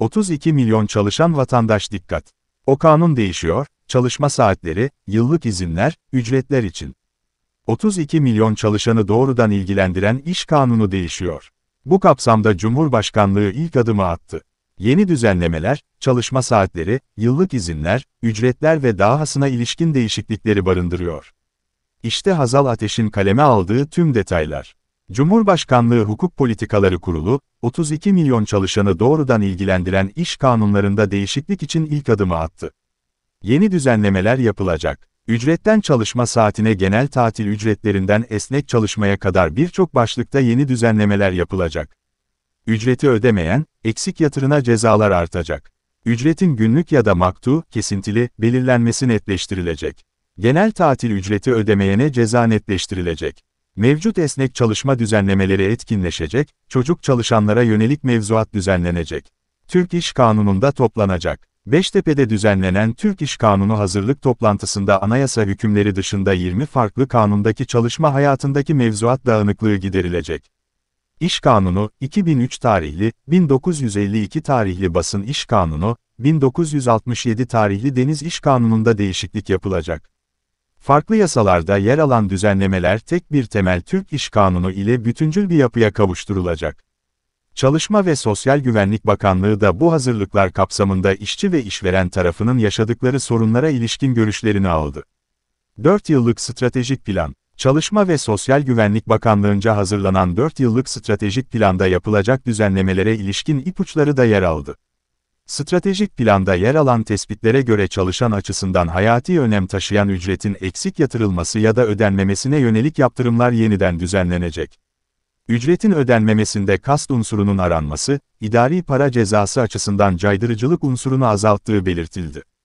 32 milyon çalışan vatandaş dikkat. O kanun değişiyor, çalışma saatleri, yıllık izinler, ücretler için. 32 milyon çalışanı doğrudan ilgilendiren iş kanunu değişiyor. Bu kapsamda Cumhurbaşkanlığı ilk adımı attı. Yeni düzenlemeler, çalışma saatleri, yıllık izinler, ücretler ve dahasına ilişkin değişiklikleri barındırıyor. İşte Hazal Ateş'in kaleme aldığı tüm detaylar. Cumhurbaşkanlığı Hukuk Politikaları Kurulu, 32 milyon çalışanı doğrudan ilgilendiren iş kanunlarında değişiklik için ilk adımı attı. Yeni düzenlemeler yapılacak. Ücretten çalışma saatine genel tatil ücretlerinden esnek çalışmaya kadar birçok başlıkta yeni düzenlemeler yapılacak. Ücreti ödemeyen, eksik yatırına cezalar artacak. Ücretin günlük ya da maktu, kesintili, belirlenmesi netleştirilecek. Genel tatil ücreti ödemeyene ceza netleştirilecek. Mevcut esnek çalışma düzenlemeleri etkinleşecek, çocuk çalışanlara yönelik mevzuat düzenlenecek. Türk İş Kanunu'nda toplanacak. Beştepe'de düzenlenen Türk İş Kanunu hazırlık toplantısında anayasa hükümleri dışında 20 farklı kanundaki çalışma hayatındaki mevzuat dağınıklığı giderilecek. İş Kanunu, 2003 tarihli, 1952 tarihli Basın İş Kanunu, 1967 tarihli Deniz İş Kanunu'nda değişiklik yapılacak. Farklı yasalarda yer alan düzenlemeler tek bir temel Türk İş Kanunu ile bütüncül bir yapıya kavuşturulacak. Çalışma ve Sosyal Güvenlik Bakanlığı da bu hazırlıklar kapsamında işçi ve işveren tarafının yaşadıkları sorunlara ilişkin görüşlerini aldı. 4 yıllık stratejik plan Çalışma ve Sosyal Güvenlik Bakanlığı'nca hazırlanan 4 yıllık stratejik planda yapılacak düzenlemelere ilişkin ipuçları da yer aldı. Stratejik planda yer alan tespitlere göre çalışan açısından hayati önem taşıyan ücretin eksik yatırılması ya da ödenmemesine yönelik yaptırımlar yeniden düzenlenecek. Ücretin ödenmemesinde kast unsurunun aranması, idari para cezası açısından caydırıcılık unsurunu azalttığı belirtildi.